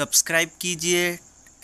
subscribe कीजिए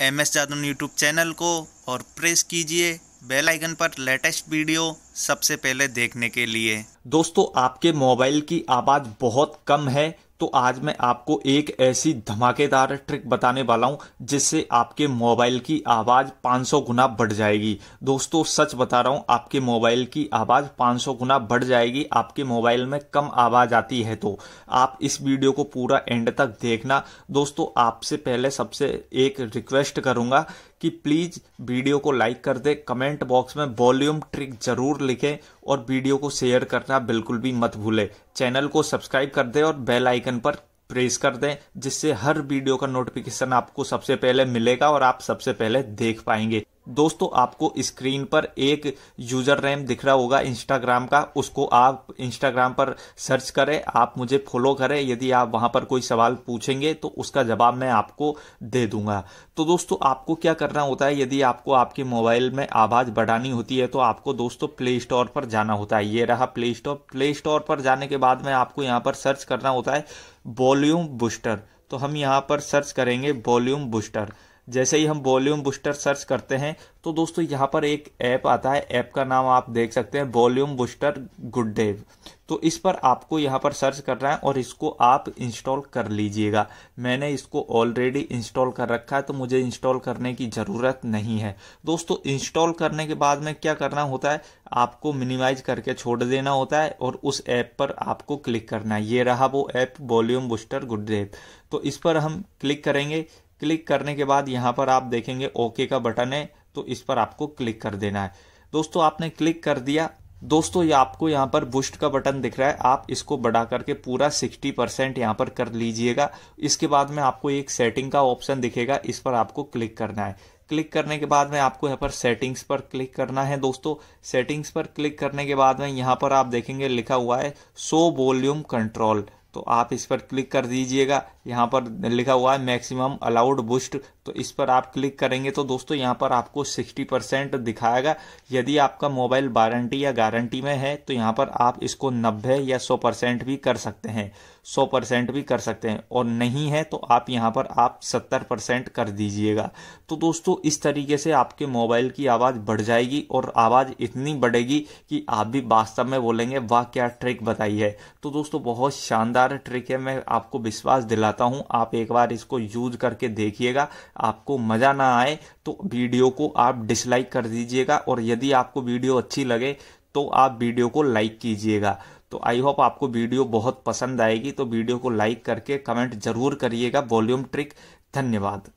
M S जादवन YouTube channel को और प्रेस कीजिए बेल आइकन पर लेटेस्ट वीडियो सबसे पहले देखने के लिए दोस्तों आपके मोबाइल की आवाज़ बहुत कम है तो आज मैं आपको एक ऐसी धमाकेदार ट्रिक बताने वाला हूं जिससे आपके मोबाइल की आवाज़ 500 गुना बढ़ जाएगी दोस्तों सच बता रहा हूं आपके मोबाइल की आवाज़ 500 गुना बढ़ जाएगी आपके मोबाइल में कम आवाज़ आती है तो आप इस वीडियो को पूरा एंड तक देखना दोस्तों आपसे पहले सबसे एक रिक्वेस्ट करूंगा कि प्लीज़ वीडियो को लाइक कर दे कमेंट बॉक्स में वॉल्यूम ट्रिक ज़रूर लिखे और वीडियो को शेयर करना बिल्कुल भी मत भूले चैनल को सब्सक्राइब कर दे और बेल आइकन पर प्रेस कर दें जिससे हर वीडियो का नोटिफिकेशन आपको सबसे पहले मिलेगा और आप सबसे पहले देख पाएंगे दोस्तों आपको स्क्रीन पर एक यूजर रैम दिख रहा होगा इंस्टाग्राम का उसको आप इंस्टाग्राम पर सर्च करें आप मुझे फॉलो करें यदि आप वहां पर कोई सवाल पूछेंगे तो उसका जवाब मैं आपको दे दूंगा तो दोस्तों आपको क्या करना होता है यदि आपको आपके मोबाइल में आवाज़ बढ़ानी होती है तो आपको दोस्तों प्ले स्टोर पर जाना होता है ये रहा प्ले स्टोर प्ले स्टोर पर जाने के बाद में आपको यहाँ पर सर्च करना होता है वॉल्यूम बूस्टर तो हम यहाँ पर सर्च करेंगे वॉल्यूम बूस्टर जैसे ही हम वॉल्यूम बूस्टर सर्च करते हैं तो दोस्तों यहाँ पर एक ऐप आता है ऐप का नाम आप देख सकते हैं वॉल्यूम बूस्टर गुड डेव तो इस पर आपको यहाँ पर सर्च करना है और इसको आप इंस्टॉल कर लीजिएगा मैंने इसको ऑलरेडी इंस्टॉल कर रखा है तो मुझे इंस्टॉल करने की ज़रूरत नहीं है दोस्तों इंस्टॉल करने के बाद में क्या करना होता है आपको मिनिमाइज करके छोड़ देना होता है और उस ऐप पर आपको क्लिक करना है ये रहा वो app volume booster good dev तो इस पर हम क्लिक करेंगे क्लिक करने के बाद यहाँ पर आप देखेंगे ओके का बटन है तो इस पर आपको क्लिक कर देना है दोस्तों आपने क्लिक कर दिया दोस्तों ये आपको यहाँ पर बुस्ट का बटन दिख रहा है आप इसको बढ़ा करके पूरा 60 परसेंट यहाँ पर कर लीजिएगा इसके बाद में आपको एक सेटिंग का ऑप्शन दिखेगा इस पर आपको क्लिक करना है क्लिक करने के बाद में आपको यहाँ पर सेटिंग्स पर क्लिक करना है दोस्तों सेटिंग्स पर क्लिक करने के बाद में यहाँ पर आप देखेंगे लिखा हुआ है सो वॉल्यूम कंट्रोल तो आप इस पर क्लिक कर दीजिएगा यहाँ पर लिखा हुआ है मैक्सिमम अलाउड बूस्ट तो इस पर आप क्लिक करेंगे तो दोस्तों यहाँ पर आपको 60 परसेंट दिखाएगा यदि आपका मोबाइल वारंटी या गारंटी में है तो यहाँ पर आप इसको 90 या 100 परसेंट भी कर सकते हैं 100 परसेंट भी कर सकते हैं और नहीं है तो आप यहाँ पर आप 70 परसेंट कर दीजिएगा तो दोस्तों इस तरीके से आपके मोबाइल की आवाज़ बढ़ जाएगी और आवाज़ इतनी बढ़ेगी कि आप भी वास्तव में बोलेंगे वाह क्या ट्रिक बताई है तो दोस्तों बहुत शानदार शानदार ट्रिक है मैं आपको विश्वास दिलाता हूं आप एक बार इसको यूज करके देखिएगा आपको मज़ा ना आए तो वीडियो को आप डिसलाइक कर दीजिएगा और यदि आपको वीडियो अच्छी लगे तो आप वीडियो को लाइक कीजिएगा तो आई होप आपको वीडियो बहुत पसंद आएगी तो वीडियो को लाइक करके कमेंट जरूर करिएगा वॉल्यूम ट्रिक धन्यवाद